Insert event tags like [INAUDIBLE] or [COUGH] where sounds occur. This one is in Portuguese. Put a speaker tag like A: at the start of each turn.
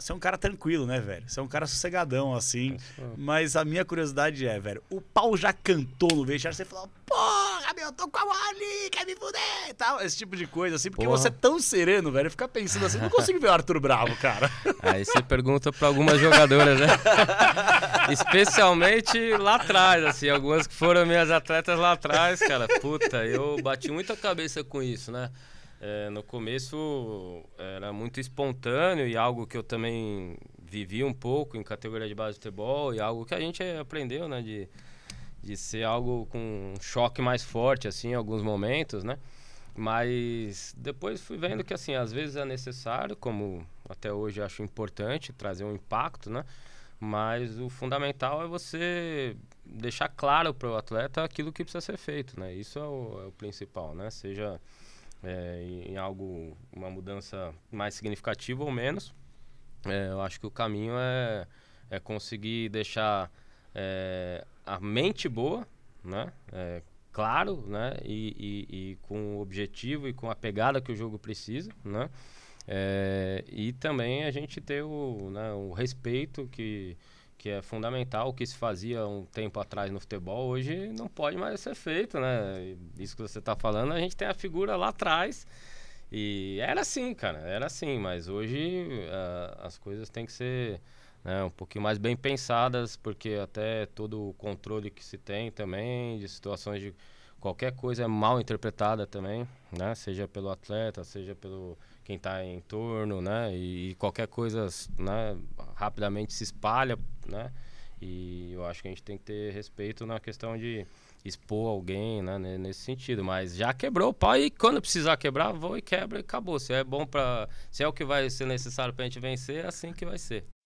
A: você é um cara tranquilo, né, velho? Você é um cara sossegadão, assim. Nossa, é mas a minha curiosidade é, velho, o pau já cantou no vestiário, você falou, porra, meu, tô com a ali, quer me fuder e tal. Esse tipo de coisa, assim, porque porra. você é tão sereno, velho. Fica pensando assim, não consigo ver o Arthur Bravo, cara. [LAUGHS] Aí você pergunta pra algumas jogadoras, né? [LAUGHS] Especialmente lá atrás, assim, algumas que foram minhas atletas lá atrás, cara. Puta, eu bati muita cabeça com isso, né? É, no começo era muito espontâneo e algo que eu também vivi um pouco em categoria de base de futebol e algo que a gente aprendeu, né? De, de ser algo com um choque mais forte, assim, em alguns momentos, né? Mas depois fui vendo que, assim, às vezes é necessário, como até hoje acho importante, trazer um impacto, né? Mas o fundamental é você deixar claro para o atleta aquilo que precisa ser feito, né? Isso é o, é o principal, né? Seja é, em algo, uma mudança mais significativa ou menos. É, eu acho que o caminho é, é conseguir deixar é, a mente boa, né? É, claro, né? E, e, e, com o objetivo e com a pegada que o jogo precisa, né? É, e também a gente ter o, né, o respeito que que é fundamental, o que se fazia um tempo atrás no futebol, hoje não pode mais ser feito, né? Isso que você está falando, a gente tem a figura lá atrás. E era assim, cara, era assim, mas hoje é, as coisas têm que ser né, um pouquinho mais bem pensadas, porque até todo o controle que se tem também de situações de qualquer coisa é mal interpretada também, né? Seja pelo atleta, seja pelo quem está em torno, né? E, e qualquer coisa, né? rapidamente se espalha, né? E eu acho que a gente tem que ter respeito na questão de expor alguém, né, nesse sentido. Mas já quebrou o pau e quando precisar quebrar, vou e quebra e acabou. Se é bom para, se é o que vai ser necessário para a gente vencer, é assim que vai ser.